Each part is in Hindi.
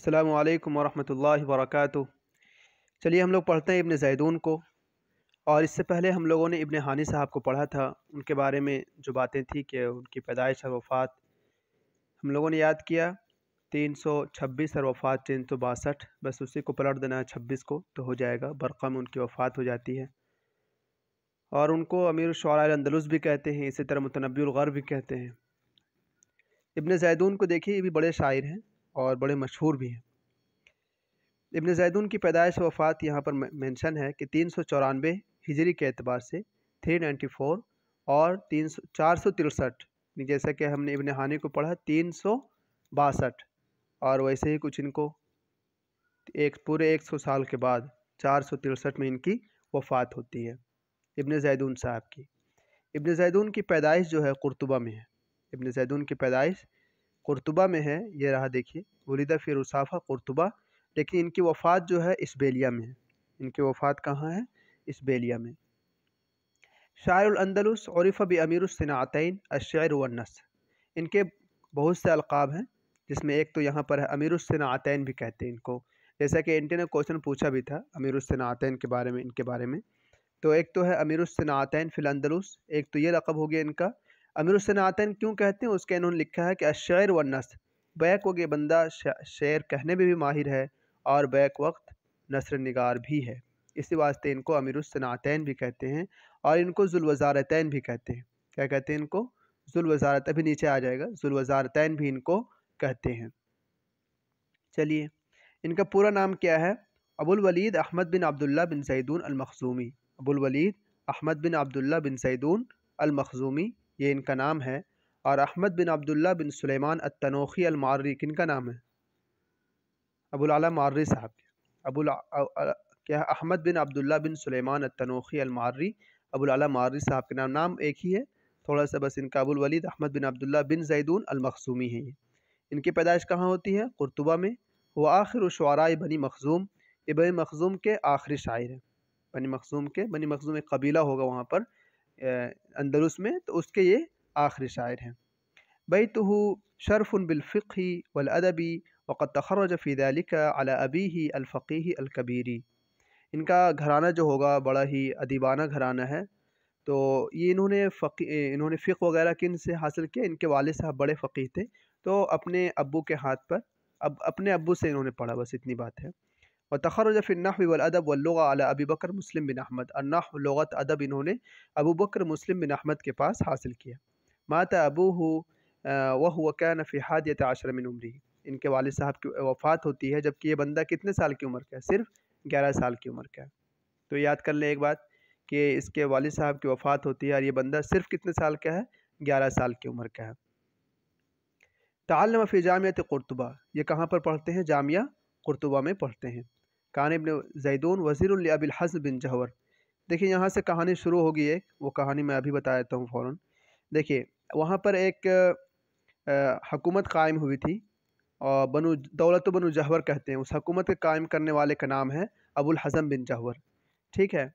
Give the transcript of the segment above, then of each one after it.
अल्लाम वरहमल वरक चलिए हम लोग पढ़ते हैं इब्ने जैदून को और इससे पहले हम लोगों ने इब्ने हानि साहब को पढ़ा था उनके बारे में जो बातें थी कि उनकी पैदाइश और वफ़ात हम लोगों ने याद किया तीन सौ छब्बीस और वफ़ात तीन सौ बासठ बस उसी को पलट देना है छब्बीस को तो हो जाएगा बरक़ा में उनकी वफ़ात हो जाती है और उनको अमीर शरांदलुस भी कहते हैं इसी तरह गर भी कहते हैं इब्ने जैदून को देखिए ये भी बड़े शायर हैं और बड़े मशहूर भी हैं इबन जैदून की पैदाइश वफ़ात यहाँ पर मेंशन है कि तीन सौ चौरानवे हिजरी के अतबार से थ्री नाइन्टी फोर और तीन सौ चार सौ तिरसठ जैसा कि हमने इबन हानी को पढ़ा तीन सौ बासठ और वैसे ही कुछ इनको एक पूरे एक सौ साल के बाद चार सौ तिरसठ में इनकी वफ़ात होती है इबन जैदून साहब की इबन जैदून की पैदाइश जो है कुरतुबा में है इबन जैदून की पैदाइश कुरतुबा में है ये रहा देखिए वलीदा फिरुसाफ़ा कुरतुबा लेकिन इनकी वफ़ात जो है इसबेलिया में है इनकी वफ़ात कहाँ है इसबेलिया में शायरअंदलस औरफ़ा भी अमीरसनातन अशर वनस इनके बहुत से अलकाब हैं जिसमें एक तो यहाँ पर है अमीरसनातन भी कहते हैं इनको जैसा कि एंटी ने क्वेश्चन पूछा भी था अमीरसनातन के बारे में इनके बारे में तो एक तो है अमीरसनातन फिलंदलुस एक तो ये लकब हो गया इनका अमीर सनातन क्यों कहते हैं उसके इन्होंने लिखा है कि अशर व नस्र बैक वे बंदा शेर कहने में भी माहिर है और बैक वक्त नसर नगार भी है इसी वास्ते इनको अमीर सनातन भी कहते हैं और इनको जुलवज़ारतैन भी कहते हैं क्या कहते हैं इनको जुलवज़ारत अभी नीचे आ जाएगा जुलवज़ारतैन भी इनको कहते हैं चलिए इनका पूरा नाम क्या है अबुल वलीद अहमद बिन अब्दुल्ला बिन सैदून अलमखजूमी अबुल वलीद अहमद बिन अब्दुल्ला बिन सैदून अलमखजूमी ये इनका नाम है और अहमद बिन अब्दुल्ला बिन सुलेमान अतनोखी अलमारी किन का नाम है अबुल मार्री साहब अबूल क्या अहमद बिन अब्दुल्ला बिन सुलेमान अतनोखी अलमारी अबुल मार्री साहब के नाम नाम एक ही है थोड़ा सा बस इनका अबुल वलीद अहमद बिन अब्दुल्ला बिन जैदून अलमखसूमी है ये इनकी पैदाइश कहाँ होती है कुरतबा में व आखिर शुरा बनी मखजूम ये बनी मखजूम के आखिरी शायर हैं बनी मखजूम के बनी मखजूम एक कबीला होगा वहाँ पर अंदरुस में तो उसके ये आखिरी शायर हैं बई तो हो शरफ़ुन बिलफ़ी वलअदबी वक़द तखरज दलिक अला अबी ही अलफ़ी अलकबीरी इनका घराना जो होगा बड़ा ही अदीबाना घराना है तो ये इन्होंने फ़ी इन्होंने फ़िक वगैरह किन से हासिल किया इनके वाले साहब बड़े फ़कीर थे तो अपने अबू के हाथ पर अब अपने अबू से इन्होंने पढ़ा बस इतनी बात है व तखरज फ़िन्नाहवी वदब वल्लगा अला अबी बकर मुस्लिम बिन अहमद अन्नाह लगत अदब इन्होंने अबू बकर मुस्लिम बिन अहमद के पास हासिल किया माता अबू हो वह वक़ा नफ़िहादियत आशर मिन उम्री इनके वालद साहब की वफ़ात होती है जबकि ये बंदा कितने साल की उम्र का है सिर्फ ग्यारह साल की उम्र का है तो याद कर लें एक बात कि इसके वालद साहब की वफ़ात होती है और ये बंदा सिर्फ कितने साल का है ग्यारह साल की उम्र का है तालम फ़ी जामियत कुरतबा ये कहाँ पर पढ़ते हैं जामिया कुरतबा में पढ़ते हैं कान इबन जैदून वज़ी अबिल हसन बिन जहवर देखिए यहाँ से कहानी शुरू होगी एक वो कहानी मैं अभी बता देता हूँ फ़ौर देखिए वहाँ पर एक हकूमत कायम हुई थी और बनु दौलत बनु जहवर कहते हैं उस हकूमत के कायम करने वाले का नाम है अबुल हज़म बिन जहवर ठीक है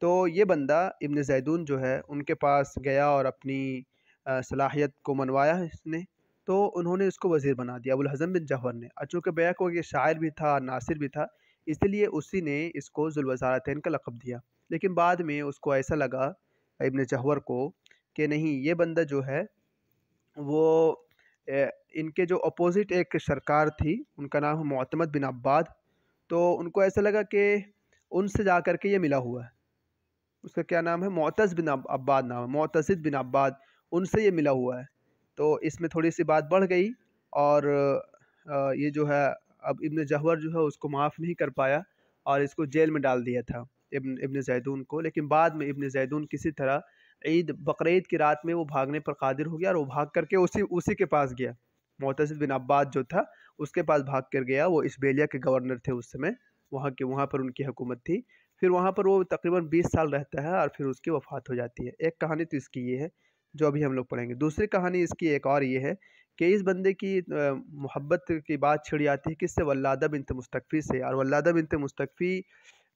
तो ये बंदा इबन जैदून जो है उनके पास गया और अपनी सलाहियत को मनवाया इसने तो उन्होंने इसको वज़ी बना दिया अबुल हज़म बिन जहवर ने चूँकि बैक वो ये शायर भी था नासिर भी था इसलिए उसी ने इसको जुलवसारतैन का लक़ब दिया लेकिन बाद में उसको ऐसा लगा इबन जहवर को कि नहीं ये बंदा जो है वो इनके जो अपोज़िट एक सरकार थी उनका नाम है मोतमद बिन अब्बाद तो उनको ऐसा लगा कि उनसे जा कर के ये मिला हुआ है उसका क्या नाम है मोतज़ बिन अब्बाद नाम है मोतज़द बिन अब्बाद उनसे ये मिला हुआ है तो इसमें थोड़ी सी बात बढ़ गई और ये जो है अब इब्न जहवर जो है उसको माफ़ नहीं कर पाया और इसको जेल में डाल दिया था इब्न इब्न जैदून को लेकिन बाद में इब्न जैदून किसी तरह ईद बकरीद की रात में वो भागने पर कादिर हो गया और वो भाग करके उसी उसी के पास गया मोतसद बिन अब्बास जो था उसके पास भाग कर गया वो इसबेलिया के गवर्नर थे उस समय वहाँ के वहाँ पर उनकी हुकूमत थी फिर वहाँ पर वो तकरीबन बीस साल रहता है और फिर उसकी वफ़ात हो जाती है एक कहानी तो इसकी ये है जो अभी हम लोग पढ़ेंगे दूसरी कहानी इसकी एक और ये है कि इस बंदे की मोहब्बत की बात छिड़ी आती है किससे वल्लादा बिनते मुस्तफ़ी से और वल्लादा बिनते मुस्तफ़ी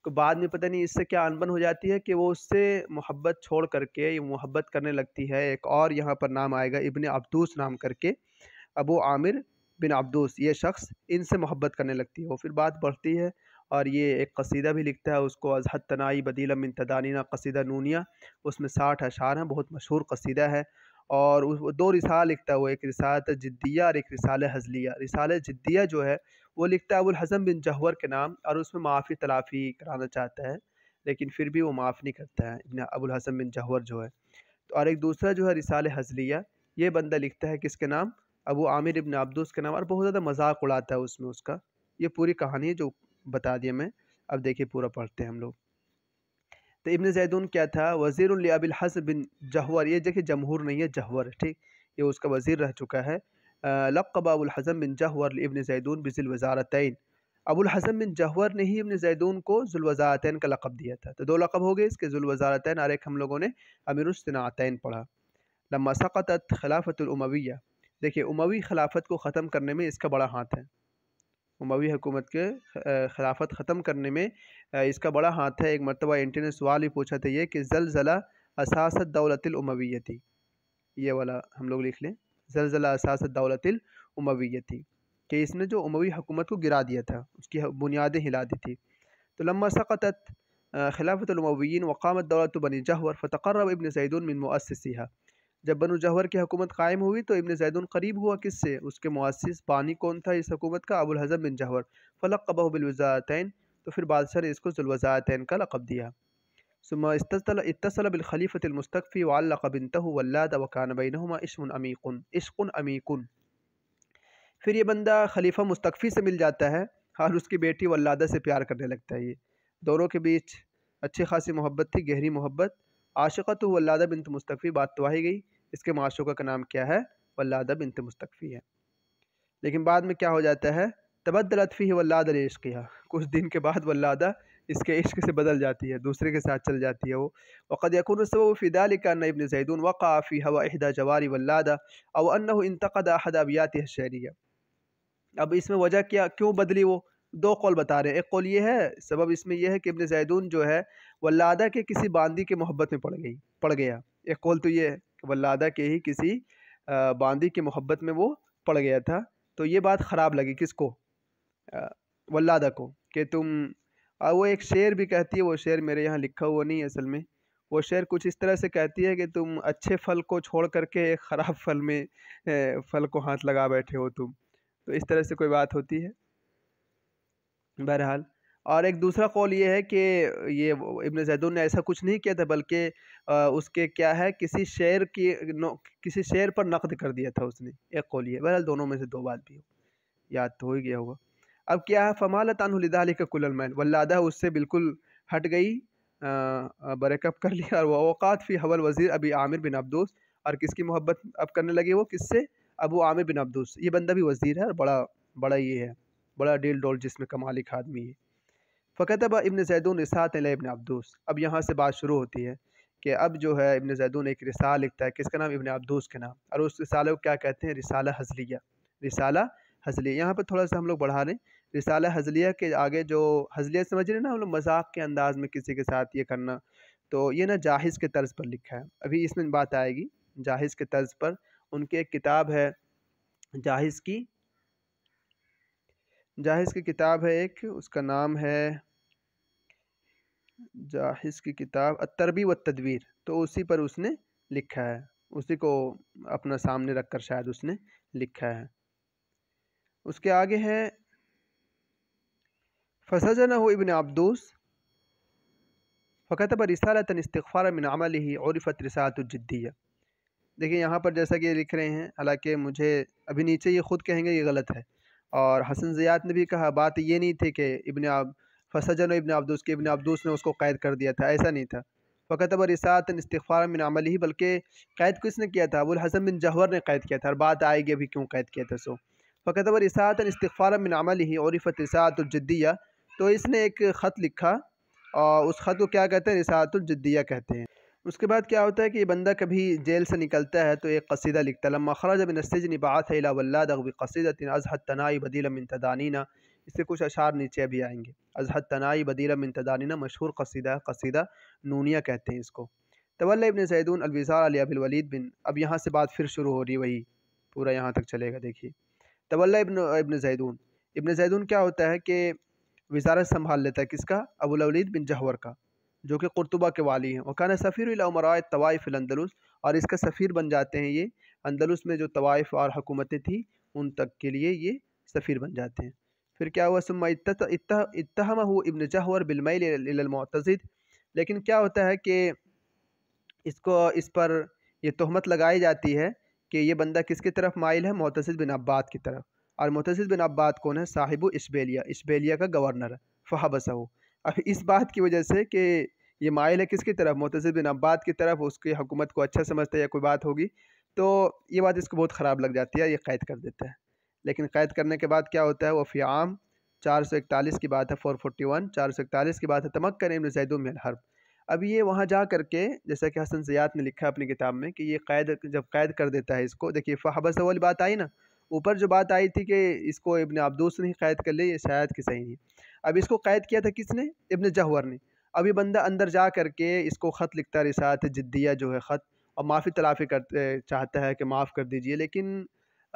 को बाद में पता नहीं इससे क्या अनबन हो जाती है कि वो उससे मोहब्बत छोड़ करके मोहब्बत करने लगती है एक और यहाँ पर नाम आएगा इबन अब्दूस नाम करके अबू आमिर बिन अब्दूस ये शख्स इनसे मोहब्बत करने लगती है वो फिर बात बढ़ती है और ये एक कसीदा भी लिखता है उसको अजहत तनाई बदीलम मिन कसीदा नूनिया उसमें साठ अशार हैं बहुत मशहूर कसीदा है और उस दो रिसाल लिखता हुआ एक रिसाल जिद्दिया और एक रिसाल हजलिया रिसाल जिद्दिया जो है वो लिखता है अबुल हसन बिन जहवर के नाम और उसमें माफ़ी तलाफ़ी कराना चाहता है लेकिन फिर भी वो माफ़ नहीं करता है इबन अबुल हसन बिन जहवर जो है तो और एक दूसरा जो है रिसाल हजलिया ये बंदा लिखता है किसके नाम अबू आमिर इबन अब्दुस के नाम और बहुत ज़्यादा मजाक उड़ाता है उसमें उसका ये पूरी कहानी है जो बता दिया मैं अब देखिए पूरा पढ़ते हैं हम लोग तो इबन जैदून क्या था वज़ीर अबिल हस बिन जहवर ये देखिए जमहूर नहीं है जहवर ठीक ये उसका वज़ीर रह चुका है लकबाबुल हज़म बिन जहवर इबन जैदून बिजिल वजारतैन अबुल हसन बिन जहवर ने ही इबन जैदून को जुलवज़ारतैन का लकब दिया था तो दो लकब हो गए इसके वज़ारतैन और एक हम लोगों ने अमीरसनातैन पढ़ा लम्मा सकत उमविया देखिए उमवी खिलाफत को ख़त्म करने में इसका बड़ा हाथ है उमवी हुकूमत के खिलाफत ख़त्म करने में इसका बड़ा हाथ है एक मरतबा एन ने सवाल भी पूछा था ये कि जलजला असासत दौलतलमविय थी ये वाला हम लोग लिख लें जलजला असासत दौलतलमविय थी कि इसने जो उमवी हुकूमत को गिरा दिया था उसकी बुनियादें हिला दी थी तो लम्बा सक़त खिलाफतमवीन वकामत दौलत बनी जहवर फ़तकर्रब इबन सैदुलमिन मिन जब बनु जहर की हुकूमत कायम हुई तो इबन जैदुन करीब हुआ किससे उसके मुआसिस बानी कौन था इस हकूमत का अबुल हज़म बिन जहर फ़लक कबह बिलवज़ातैन तो फिर बादशाह ने इसको जुलवज़ातैन का लकब दिया सुमा इतसल बिलखलीफ़तमस्तफ़ी वालबिनत वल्लाद वकान बैनहुमा इश्मन अमीकुन इश्कुन अमीकुन फिर ये बंदा खलीफा मुस्तफ़ी से मिल जाता है और उसकी बेटी वल्लादा से प्यार करने लगता है ये दोनों के बीच अच्छी खासी मोहब्बत थी गहरी मोहब्बत आशिका वल्लादा बिन मुस्तफ़ी बात तो आई गई इसके माशों का नाम क्या है वल्लादा बिनत मुस्तफ़ी है लेकिन बाद में क्या हो जाता है तबदलतफ़ी है वल्लाद इश्क कुछ दिन के बाद वल्लादा इसके इश्क से बदल जाती है दूसरे के साथ चल जाती है वो वक़द यकून सब फ़िदाल का नबन जैदून वक़ाफ़ी हवा अहदा जवारी वल्लादा और अन इंतद अहद अब इसमें वजह क्या क्यों बदली वो दो कौल बता रहे हैं एक कौल ये है सबब इसमें यह है कि इबन जैदून जो है वल्लादा के किसी बांदी के मोहब्बत में पड़ गई पड़ गया एक कौल तो ये है वल्लादा के ही किसी बांदी की मोहब्बत में वो पड़ गया था तो ये बात ख़राब लगी किसको वल्लादा को कि तुम और वो एक शेर भी कहती है वो शेर मेरे यहाँ लिखा हुआ नहीं है असल में वो शेर कुछ इस तरह से कहती है कि तुम अच्छे फल को छोड़ करके एक ख़राब फल में फल को हाथ लगा बैठे हो तुम तो इस तरह से कोई बात होती है बहरहाल और एक दूसरा कौल ये है कि ये इबन जैदून ने ऐसा कुछ नहीं किया था बल्कि उसके क्या है किसी शेर की किसी शेर पर नकद कर दिया था उसने एक कौल ये बहरहाल दोनों में से दो बात भी हो याद तो हो ही गया होगा अब क्या है फ़माल तानदा अली का कुलमैन वल्लादा उससे बिल्कुल हट गई ब्रेकअप कर लिया और वह अवकात फ़ी हवल वज़ीर अभी आमिर बिन अब्दूस और किसकी मोहब्बत अब करने लगे वो किससे अबू आमिर बिन अब्दूस ये बंदा भी वज़ीर है और बड़ा बड़ा ये है बड़ा डील डोल जिसमें कमालिक आदमी है फ़कतबा इबन जैदून रिसात इबन अब्दूस अब यहाँ से बात शुरू होती है कि अब जो है इबन जैदून एक रिसाल लिखता है किसका नाम इबन अब्दूस के नाम और उस रिसाले को क्या कहते हैं रिसाल हजलिया रिसाल हजलिया यहाँ पर थोड़ा सा हम लोग बढ़ा लें रिसाल हजलिया के आगे जो हजलिया समझ रहे हैं ना हम लोग मजाक के अंदाज़ में किसी के साथ ये करना तो ये ना जाहिज़ के तर्ज पर लिखा है अभी इसमें बात आएगी जाहिज़ के तर्ज पर उनकी एक किताब है जाहिज़ की जाहिज़ की किताब है एक उसका नाम है जाहिज़ की किताब अतरबी व तदवीर तो उसी पर उसने लिखा है उसी को अपना सामने रख कर शायद उसने लिखा है उसके आगे है फसजन हो इबन अब्दूस फ़कत पर तन इस्तफ़ार मिन अमल ही औरफ़त रिसातुलजिद्दिया देखिए यहाँ पर जैसा कि लिख रहे हैं हालांकि मुझे अभी नीचे ये ख़ुद कहेंगे ये गलत है और हसन ज़ियात ने भी कहा बात ये नहीं थी कि इबन आब फसजन इबन अब्दूस के इबन अब्दूस ने उसको कैद कर दिया था ऐसा नहीं था फ़कत अब रिसात इस्तफ़ार मिन अमल ही बल्कि कैद किसने किया था अबुल हसन बिन जहवर ने कैद किया था और बात आएगी अभी क्यों कैद किया था सो फ़कत अब रिसात इस्तफ़ार मिन अमल ही औरफ़त रिसातुलजद्दिया तो इसने एक ख़त लिखा और उस ख़त को क्या कहते हैं रिसातुलजद्दिया कहते हैं उसके बाद क्या होता है कि बंदा कभी जेल से निकलता है तो एक कसीदा लिखता है लम्मा खराज बिन सजन बात है अला कसीदा तिन अजहद तनाई बदील मिन तदानीना इससे कुछ अशार नीचे भी आएंगे अजहद तनाई बदील मिन तदानीना मशहूर कसीदा कसीदा नूनिया कहते हैं इसको तवल इबन सैदून अलविज़ार अली अबिलवलीद बिन अब यहाँ से बात फिर शुरू हो रही वही पूरा यहाँ तक चलेगा देखिए तवल इबन इबन जैदून इबन जैदून क्या होता है कि वजारत संभाल लेता है किसका अबुलवलीद बिन जहवर का जो कि कुरतुबा के वाली हैं वकान सफ़ीर उमरा तवाइफ़ अंदलुस और इसका सफ़ीर बन जाते हैं ये अंदलुस में जो तवाइफ़ और हुकूमतें थी उन तक के लिए ये सफ़ीर बन जाते हैं फिर क्या हुआ सुम इतम हो इबन जहर बिलमतज़द लेकिन क्या होता है कि इसको इस पर यह तहमत लगाई जाती है कि ये बंदा किसकी तरफ माइल है मोतसद बिन अब्बाद की तरफ और मोतसद बिन अब्बाद कौन है साहिब इसबेलिया इसबेलिया का गवर्नर है फ़हाबसा हो इस बात की वजह से कि ये मायल है किसकी तरफ मोतज़ बिन अब्बाद की तरफ उसकी हुकूमत को अच्छा समझता है या कोई बात होगी तो ये बात इसको बहुत ख़राब लग जाती है ये क़ैद कर देता है लेकिन क़ैद करने के बाद क्या होता है वो फ़ियाम चार सौ इकतालीस की बात है फोर फोर्टी वन चार सौ इकतालीस की बात है तमक्कर जैद जैदुम हर अब ये वहाँ जा कर के जैसा कि हसन ज़ियात ने लिखा अपनी किताब में कि ये कैद जब कैद कर देता है इसको देखिए फ़हबस वाली बात आई ना ऊपर जो बात आई थी कि इसको इबन अब्दूस ने ही कैद कर ली ये शायद कि सही नहीं अब इसको कैद किया था किसने इबन जहवर ने अभी बंदा अंदर जा करके इसको ख़त लिखता रिसात जिद्दिया जो है ख़त और माफ़ी तलाफ़ी कर चाहता है कि माफ़ कर दीजिए लेकिन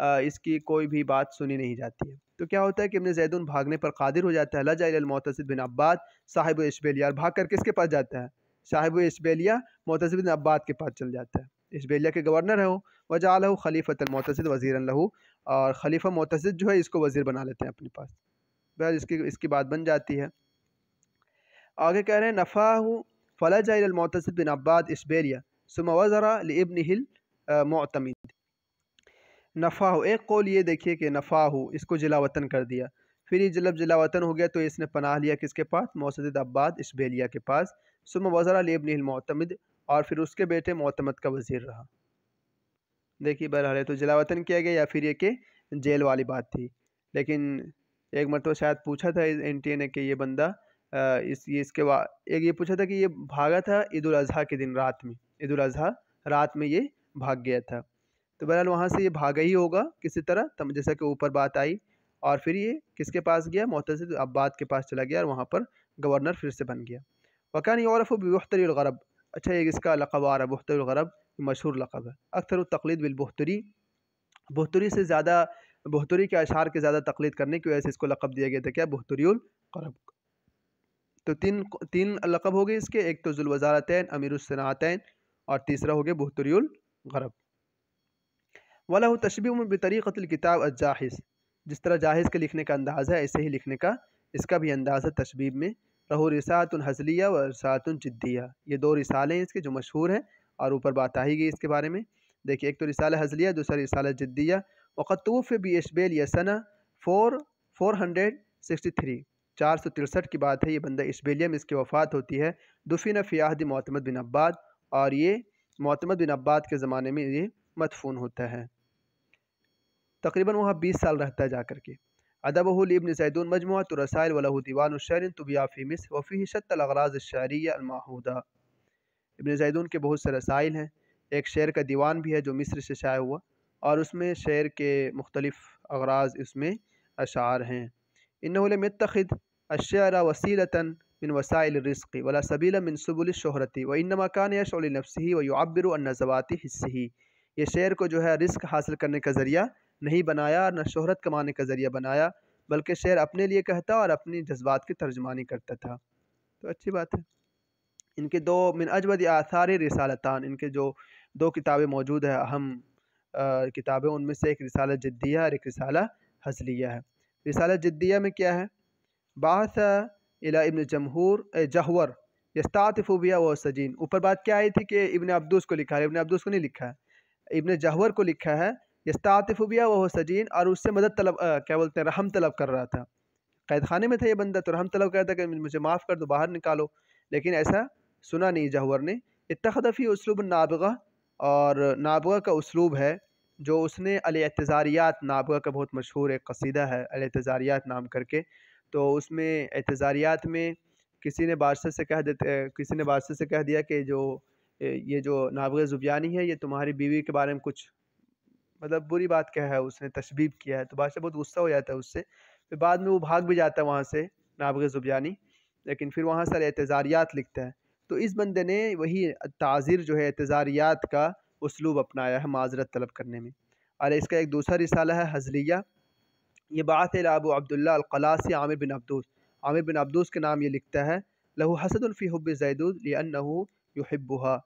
आ, इसकी कोई भी बात सुनी नहीं जाती है तो क्या होता है कि इबन जैदुन भागने पर कादिर हो जाता है लजामतसद बिन अब्बाद साहिब इशबेलिया भाग कर किसके पास जाता है साहिब इशबेलिया मोतसद बिन अब्बाद के पास चल जाता है इशबेलिया के गवर्नर है वो वजा लहू खलीफ़त मोतसद वज़ी लहू और खलीफा मोतसद जो है इसको वज़ी बना लेते हैं अपने पास बाद इसकी इसकी बात बन जाती है आगे कह रहे हैं नफ़ा हूँ फ़लाजमतसद बिन अब्बाद इसबेरिया सुम इबन हिल मतमिद नफ़ा हो एक कौल ये देखिए कि नफ़ा हो इसको जिला वतन कर दिया फिर ये जलब जिला वतन हो गया तो इसने पनाह लिया किसके पास मोसद अब्बाद इसबेलिया के पास सुम वज़रा इबन हिल मतमद और फिर उसके बेटे मोतमद का वज़ीर रहा देखिए बहरहाल तो जिला वतन किया गया या फिर ये कि जेल वाली बात थी लेकिन एक मरतबा शायद पूछा था एन टी ए ने कि ये बंदा इस ये इसके बाद एक ये पूछा था कि ये भागा था ईद अजी के दिन रात में ईद अजी रात में ये भाग गया था तो बहरहाल वहाँ से ये भागा ही होगा किसी तरह तब जैसा कि ऊपर बात आई और फिर ये किसके पास गया मोहतज अब्बाद के पास चला गया और वहाँ पर गवर्नर फिर से बन गया वकान औरफ बहतरीगरब अच्छा एक इसका लकब आ रहा बहतरगरब मशहूर लकब है अक्सर तकलीद बहतरी बहतरी से ज़्यादा बहतरी के अशार के ज़्यादा तकलीद करने की वजह से इसको लक़ब दिया गया था क्या बहतरील तो तीन तीन लक़ब हो गए इसके एक तो जुलवज़ारतैन अमीरसनातैन और तीसरा हो गया बहतरील गरब वाला तशबी में बतरीक़ल किताब जाहिज जिस तरह जाहिज़ के लिखने का अंदाज़ है ऐसे ही लिखने का इसका भी अंदाज़ है तशबीब में रहो रिसातन हजलिया व रसातन जिद्दिया ये दो रिसाले हैं इसके जो मशहूर हैं और ऊपर बात आ ही गई इसके बारे में देखिए एक तो रिसाल हजलिया दूसरा रिसाल जिद्दिया वक़द तूफ़ बेशबेल यसना four four hundred sixty three चार सौ तिरसठ की बात है ये बंदा इसबेलिया में इसकी वफ़ात होती है दुफिन फ़ियाद मोतमद बिन अब्बाद और ये मोतमद बिन अब्बाद के ज़माने में ये मदफून होता है तकरीबन वहाँ बीस साल रहता है जाकर के अदबहुल इबन सैदून मजमू तो रसायल वल दीवान शहर तबियाफ़ी मिस वफ़ी शतलगराज शाहरीमाहूदा इबन सैदून के बहुत से रसायल हैं एक शेर का दीवान भी है जो मिस्र से शाया हुआ और उसमें शेर के मुख्तलिफ़ अगराज इसमें अशार हैं इनतखद अशारा वसीलता मिन वसाइल रिस्क वला सबीला मिन सबुल शहरती व इन मकान यशनफ़ी व युआबर नजवाती हिस्से ही ये शेर को जो है रिस्क हासिल करने का ज़रिया नहीं बनाया न शहरत कमाने का ज़रिया बनाया बल्कि शेर अपने लिए कहता और अपनी जज्बात की तर्जमानी करता था तो अच्छी बात है इनके दो मिन अजबद आसार रिसालतान इनके जो दो किताबें मौजूद हैं अहम किताबें उनमें से एक रिसाल जद्दिया और एक रिसाल हसलिया है रिसाल जद्दिया में क्या है बास इला इबन जमहूर जहवर यस्ताफूबिया व सजीन ऊपर बात क्या आई थी कि इबन अब्दूस को लिखा है इबन अब्दूस को नहीं लिखा है इबन जहवर को लिखा है यस्तातफ़ूबिया व सजीन और उससे मदद तलब आ, क्या बोलते हैं रहम तलब कर रहा था कैद खाने में था ये बंदा तो रहम तलब था कि मुझे माफ़ कर दो बाहर निकालो लेकिन ऐसा सुना नहीं जहवर ने इतफ़ी उसलूब नाबगा और नाबगा का उसलूब है जो उसने अलतज़ारियात नाबगा का बहुत मशहूर एक कसीदा है अलतज़ारियात नाम करके तो उसमें एतज़ारियात में किसी ने बादशाह से कह देते किसी ने बादशाह से कह दिया कि जो ये जो नाबग जुबियानी है ये तुम्हारी बीवी के बारे में कुछ मतलब बुरी बात क्या है उसने तशबीब किया है तो बादशाह बहुत गुस्सा हो जाता है उससे फिर बाद में वो भाग भी जाता है वहाँ से नाबग जुबियानी लेकिन फिर वहाँ से एतज़ारियात लिखता है तो इस बंदे ने वही ताज़िर जो है एतज़ारियात का उसलूब अपनाया है माजरत तलब करने में और इसका एक दूसरा रिसाला है हजलिया ये बात है लाबू अब्दुल्लाकलासी आमिर बिन अब्दूस आमिर बिन अब्दूस के नाम ये लिखता है लहू हसदफ़ी हब जैदूद लियनहू युहबुहा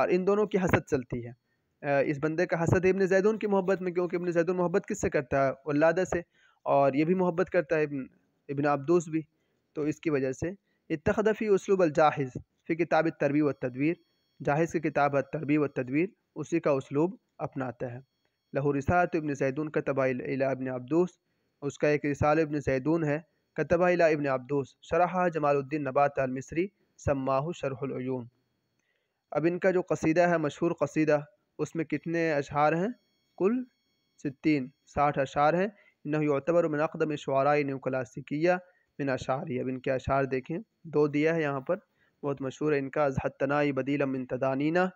और इन दोनों की हसद चलती है इस बंदे का हसद इबन जैदून की मोहब्बत में क्योंकि इबन जैदून मोहब्बत किससे करता है उल्लादा से और ये भी मोहब्बत करता है इबन इबन अब्दूस भी तो इसकी वजह से इतदफी उसलूब अलजाहिज़ फ़ी किताब तरबी व तदवीर जाहिज़ की किताब तरबी व तदवीर उसी का उसलूब अपनाता है लहू रिसात इबन सैदून का तबा इबन अब्दूस उसका एक रिसाल इबन सैदून है कतबा इला इबन अब्दूस शराह जमालुद्दीन नबात अलमिसरी सम्माहू शरहलून अब इनका जो कसीदा है मशहूर कसीदा उसमें कितने अशार हैं कुल सित्तीन साठ अशार हैं नतबर मिन अकदम शुरा क्लासिकिया मिन ही अब इनके अशार देखें दो दिया है यहाँ पर बहुत मशहूर है इनका अजहत तनाई बदील मिन तदानीना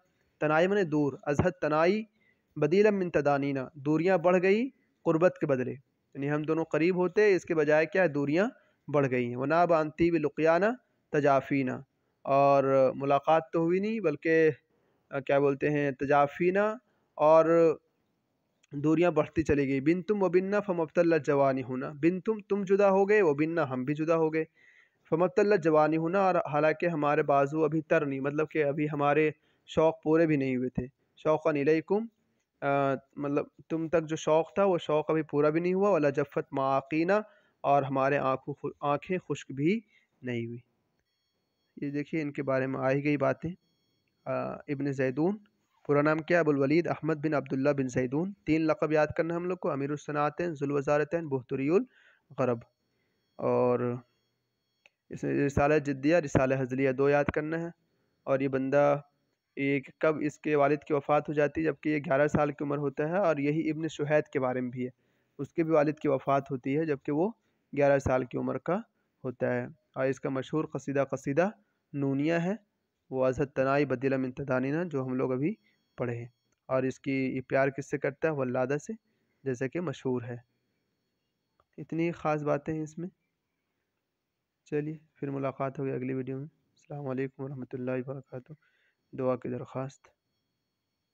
तनाई मन दूर अजहद तनाई बदीलम मिन तदानीना दूरियाँ बढ़ गई गुरबत के बदले यानी हम दोनों करीब होते इसके बजाय क्या है दूरियाँ बढ़ गई हैं वना बानती लुकियाना तजाफ़ीना और मुलाकात तो हुई नहीं बल्कि क्या बोलते हैं तजाफ़ीना और दूरियाँ बढ़ती चली गई बिन तुम वबिन्ना फमतल जवानी होना बिन तुम तुम जुदा हो गए वबिन्ना हम भी जुदा हो गए फमब्तल्ला जवानी होना और हालाँकि हमारे बाजू अभी तर नहीं मतलब कि अभी हमारे शौक़ पूरे भी नहीं हुए थे शौक़ नीलकुम मतलब तुम तक जो शौक़ था वो शौक़ अभी पूरा भी नहीं हुआ वाला जफ़त माकीना और हमारे आँखों आँखें खुश्क भी नहीं हुई ये देखिए इनके बारे में आई गई बातें इबन जैदून पूरा नाम क्या अबुलवलीद अहमद बिन अब्दुल्ला बिन जैदून तीन लकब याद करना हम लोग को अमीरसनातन जुलवजारतन बहतरील गरब और इसमें रिसाल जद्दिया रिसाल हजलिया दो याद करना है और ये बंदा एक कब इसके वालिद की वफ़ात हो जाती है जबकि ये ग्यारह साल की उम्र होता है और यही इब्न शहैद के बारे में भी है उसके भी वालिद की वफ़ात होती है जबकि वो ग्यारह साल की उम्र का होता है और इसका मशहूर कसीदा कसीदा नूनिया है वो अजहद तनाई बदीला मिन जो हम लोग अभी पढ़े हैं और इसकी प्यार किससे करता है वल्लादा से जैसे कि मशहूर है इतनी ख़ास बातें हैं इसमें चलिए फिर मुलाकात होगी अगली वीडियो में अल्लाम वरहमल वर्का दुआ की दरख्वास्त